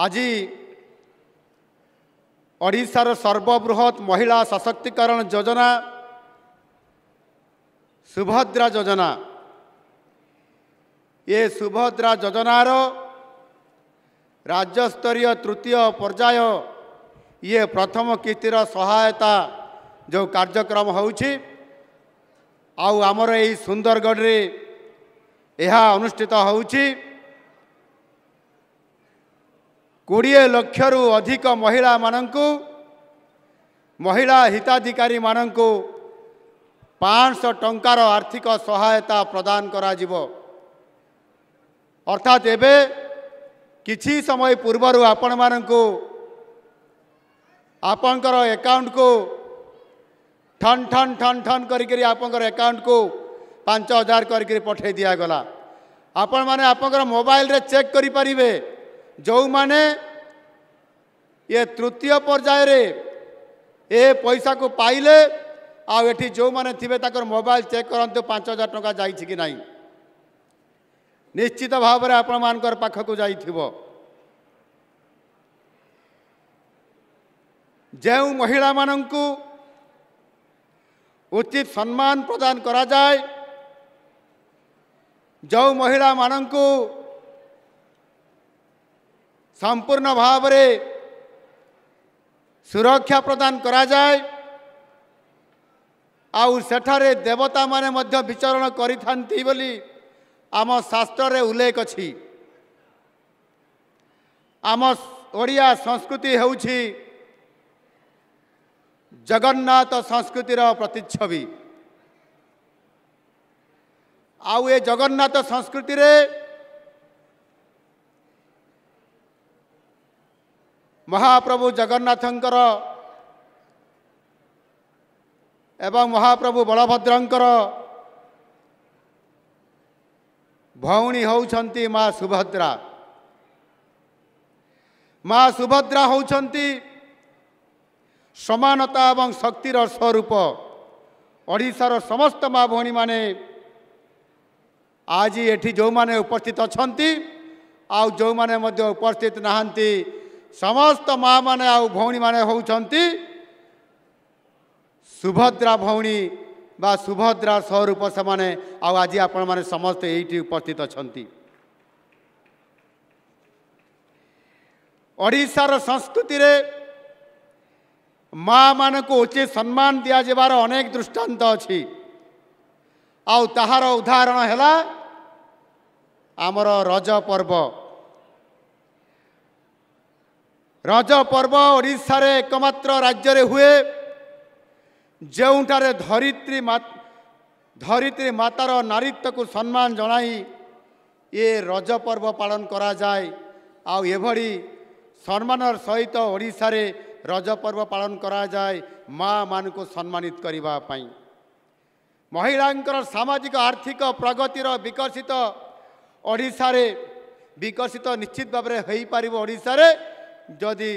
ଆଜି ଓଡ଼ିଶାର ସର୍ବବୃହତ ମହିଳା ସଶକ୍ତିକରଣ ଯୋଜନା ସୁଭଦ୍ରା ଯୋଜନା ଏ ସୁଭଦ୍ରା ଯୋଜନାର ରାଜ୍ୟସ୍ତରୀୟ ତୃତୀୟ ପର୍ଯ୍ୟାୟ ଇଏ ପ୍ରଥମ କିସ୍ତିର ସହାୟତା ଯେଉଁ କାର୍ଯ୍ୟକ୍ରମ ହେଉଛି ଆଉ ଆମର ଏହି ସୁନ୍ଦରଗଡ଼ରେ ଏହା ଅନୁଷ୍ଠିତ ହେଉଛି କୋଡ଼ିଏ ଲକ୍ଷରୁ ଅଧିକ ମହିଳାମାନଙ୍କୁ ମହିଳା ହିତାଧିକାରୀମାନଙ୍କୁ ପାଞ୍ଚଶହ ଟଙ୍କାର ଆର୍ଥିକ ସହାୟତା ପ୍ରଦାନ କରାଯିବ ଅର୍ଥାତ୍ ଏବେ କିଛି ସମୟ ପୂର୍ବରୁ ଆପଣମାନଙ୍କୁ ଆପଣଙ୍କର ଏକାଉଣ୍ଟକୁ ଠନ୍ ଠନ୍ ଠନ୍ ଠନ୍ କରିକିରି ଆପଣଙ୍କର ଏକାଉଣ୍ଟକୁ ପାଞ୍ଚ ହଜାର କରିକିରି ପଠାଇ ଦିଆଗଲା ଆପଣମାନେ ଆପଣଙ୍କର ମୋବାଇଲରେ ଚେକ୍ କରିପାରିବେ ଯେଉଁମାନେ ଇଏ ତୃତୀୟ ପର୍ଯ୍ୟାୟରେ ଏ ପଇସାକୁ ପାଇଲେ ଆଉ ଏଠି ଯେଉଁମାନେ ଥିବେ ତାଙ୍କର ମୋବାଇଲ ଚେକ୍ କରନ୍ତୁ ପାଞ୍ଚ ହଜାର ଟଙ୍କା ଯାଇଛି କି ନାହିଁ ନିଶ୍ଚିତ ଭାବରେ ଆପଣମାନଙ୍କର ପାଖକୁ ଯାଇଥିବ ଯେଉଁ ମହିଳାମାନଙ୍କୁ ଉଚିତ ସମ୍ମାନ ପ୍ରଦାନ କରାଯାଏ ଯେଉଁ ମହିଳାମାନଙ୍କୁ সম্পূর্ণ ভাবে সুরক্ষা প্রদান করা যায় ଆଉ ସେଠାରେ ଦେବତାମାନେ ମଧ୍ୟ ବିଚରଣ କରିଥାନ୍ତି ବୋଲି ଆମ ଶାସ୍ତ୍ରରେ ଉଲ୍ଲେଖ ଅଛି ଆମ ଓଡ଼ିଆ ସଂସ୍କୃତି ହେଉଛି ଜଗନ୍ନାଥ ସଂସ୍କୃତିର ପ୍ରତିଛବି ଆଉ ଏ ଜଗନ୍ନାଥ ସଂସ୍କୃତିରେ ମହାପ୍ରଭୁ ଜଗନ୍ନାଥଙ୍କର ଏବଂ ମହାପ୍ରଭୁ ବଳଭଦ୍ରଙ୍କର ଭଉଣୀ ହେଉଛନ୍ତି ମା ସୁଭଦ୍ରା ମା ସୁଭଦ୍ରା ହେଉଛନ୍ତି ସମାନତା ଏବଂ ଶକ୍ତିର ସ୍ୱରୂପ ଓଡ଼ିଶାର ସମସ୍ତ ମା ଭଉଣୀମାନେ ଆଜି ଏଠି ଯେଉଁମାନେ ଉପସ୍ଥିତ ଅଛନ୍ତି ଆଉ ଯେଉଁମାନେ ମଧ୍ୟ ଉପସ୍ଥିତ ନାହାନ୍ତି ସମସ୍ତ ମା'ମାନେ ଆଉ ଭଉଣୀମାନେ ହେଉଛନ୍ତି ସୁଭଦ୍ରା ଭଉଣୀ ବା ସୁଭଦ୍ରା ସ୍ୱରୂପ ସେମାନେ ଆଉ ଆଜି ଆପଣମାନେ ସମସ୍ତେ ଏଇଠି ଉପସ୍ଥିତ ଅଛନ୍ତି ଓଡ଼ିଶାର ସଂସ୍କୃତିରେ ମା ମାନଙ୍କୁ ଉଚିତ ସମ୍ମାନ ଦିଆଯିବାର ଅନେକ ଦୃଷ୍ଟାନ୍ତ ଅଛି ଆଉ ତାହାର ଉଦାହରଣ ହେଲା ଆମର ରଜ ପର୍ବ ରଜ ପର୍ବ ଓଡ଼ିଶାରେ ଏକମାତ୍ର ରାଜ୍ୟରେ ହୁଏ ଯେଉଁଠାରେ ଧରିତ୍ରୀ ଧରିତ୍ରୀ ମାତାର ନାରୀତ୍ୱକୁ ସମ୍ମାନ ଜଣାଇ ଏ ରଜ ପର୍ବ ପାଳନ କରାଯାଏ ଆଉ ଏଭଳି ସମ୍ମାନର ସହିତ ଓଡ଼ିଶାରେ ରଜ ପର୍ବ ପାଳନ କରାଯାଏ ମାନଙ୍କୁ ସମ୍ମାନିତ କରିବା ପାଇଁ ମହିଳାଙ୍କର ସାମାଜିକ ଆର୍ଥିକ ପ୍ରଗତିର ବିକଶିତ ଓଡ଼ିଶାରେ ବିକଶିତ ନିଶ୍ଚିତ ଭାବରେ ହୋଇପାରିବ ଓଡ଼ିଶାରେ ଯଦି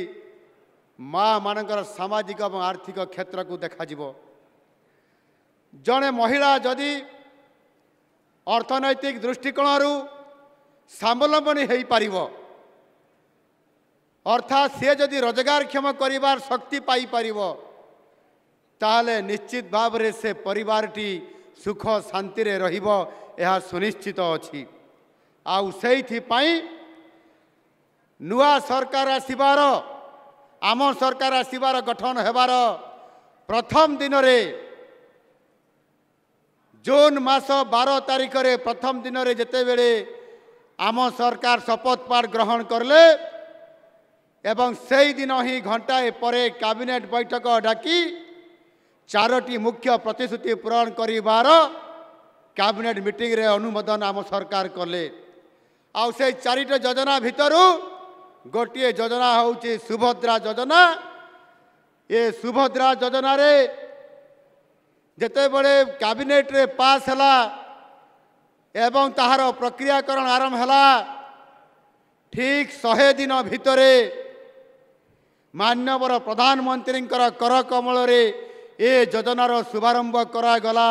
ମାଆମାନଙ୍କର ସାମାଜିକ ଏବଂ ଆର୍ଥିକ କ୍ଷେତ୍ରକୁ ଦେଖାଯିବ ଜଣେ ମହିଳା ଯଦି ଅର୍ଥନୈତିକ ଦୃଷ୍ଟିକୋଣରୁ ସ୍ୱାବଲମ୍ବନୀ ହୋଇପାରିବ ଅର୍ଥାତ୍ ସିଏ ଯଦି ରୋଜଗାରକ୍ଷମ କରିବାର ଶକ୍ତି ପାଇପାରିବ ତାହେଲେ ନିଶ୍ଚିତ ଭାବରେ ସେ ପରିବାରଟି ସୁଖ ଶାନ୍ତିରେ ରହିବ ଏହା ସୁନିଶ୍ଚିତ ଅଛି ଆଉ ସେଇଥିପାଇଁ ନୂଆ ସରକାର ଆସିବାର ଆମ ସରକାର ଆସିବାର ଗଠନ ହେବାର ପ୍ରଥମ ଦିନରେ ଜୁନ୍ ମାସ ବାର ତାରିଖରେ ପ୍ରଥମ ଦିନରେ ଯେତେବେଳେ ଆମ ସରକାର ଶପଥ ପାଠ ଗ୍ରହଣ କଲେ ଏବଂ ସେହିଦିନ ହିଁ ଘଣ୍ଟାଏ ପରେ କ୍ୟାବିନେଟ୍ ବୈଠକ ଡାକି ଚାରୋଟି ମୁଖ୍ୟ ପ୍ରତିଶ୍ରୁତି ପୂରଣ କରିବାର କ୍ୟାବିନେଟ୍ ମିଟିଂରେ ଅନୁମୋଦନ ଆମ ସରକାର କଲେ ଆଉ ସେ ଚାରିଟା ଯୋଜନା ଭିତରୁ ଗୋଟିଏ ଯୋଜନା ହେଉଛି ସୁଭଦ୍ରା ଯୋଜନା ଏ ସୁଭଦ୍ରା ଯୋଜନାରେ ଯେତେବେଳେ କ୍ୟାବିନେଟ୍ରେ ପାସ୍ ହେଲା ଏବଂ ତାହାର ପ୍ରକ୍ରିୟାକରଣ ଆରମ୍ଭ ହେଲା ଠିକ୍ ଶହେ ଦିନ ଭିତରେ ମାନ୍ୟବର ପ୍ରଧାନମନ୍ତ୍ରୀଙ୍କର କରକମଳରେ ଏ ଯୋଜନାର ଶୁଭାରମ୍ଭ କରାଗଲା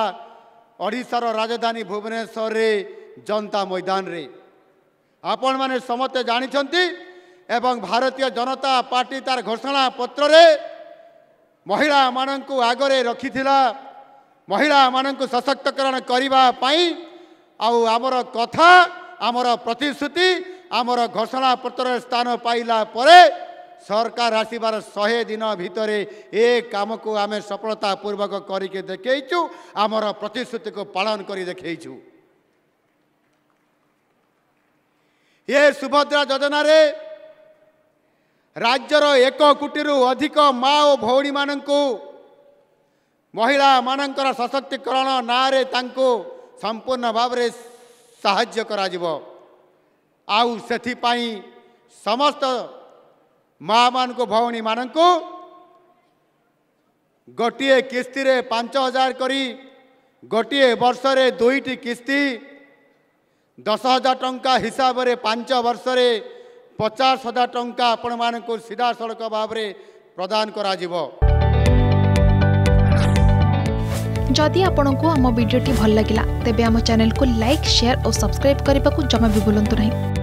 ଓଡ଼ିଶାର ରାଜଧାନୀ ଭୁବନେଶ୍ୱରରେ ଜନତା ମଇଦାନରେ ଆପଣମାନେ ସମସ୍ତେ ଜାଣିଛନ୍ତି ଏବଂ ଭାରତୀୟ ଜନତା ପାର୍ଟି ତାର ଘୋଷଣା ପତ୍ରରେ ମହିଳାମାନଙ୍କୁ ଆଗରେ ରଖିଥିଲା ମହିଳାମାନଙ୍କୁ ସଶକ୍ତକରଣ କରିବା ପାଇଁ ଆଉ ଆମର କଥା ଆମର ପ୍ରତିଶ୍ରୁତି ଆମର ଘୋଷଣା ପତ୍ରରେ ସ୍ଥାନ ପାଇଲା ପରେ ସରକାର ଆସିବାର ଶହେ ଦିନ ଭିତରେ ଏ କାମକୁ ଆମେ ସଫଳତା ପୂର୍ବକ କରିକି ଦେଖେଇଛୁ ଆମର ପ୍ରତିଶ୍ରୁତିକୁ ପାଳନ କରି ଦେଖେଇଛୁ ଏ ସୁଭଦ୍ରା ଯୋଜନାରେ ରାଜ୍ୟର ଏକ କୋଟିରୁ ଅଧିକ ମା ଓ ଭଉଣୀମାନଙ୍କୁ ମହିଳାମାନଙ୍କର ସଶକ୍ତିକରଣ ନାଁରେ ତାଙ୍କୁ ସମ୍ପୂର୍ଣ୍ଣ ଭାବରେ ସାହାଯ୍ୟ କରାଯିବ ଆଉ ସେଥିପାଇଁ ସମସ୍ତ ମା'ମାନଙ୍କୁ ଭଉଣୀମାନଙ୍କୁ ଗୋଟିଏ କିସ୍ତିରେ ପାଞ୍ଚ ହଜାର କରି ଗୋଟିଏ ବର୍ଷରେ ଦୁଇଟି କିସ୍ତି ଦଶ ହଜାର ଟଙ୍କା ହିସାବରେ ପାଞ୍ଚ ବର୍ଷରେ पचास हजार टाँह आप सीधा सड़क भाव प्रदान जदि आपण को आम भिडी भल लगा तेब आम चेल को लाइक सेयार और सब्सक्राइब करने को जमा भी बुलां नहीं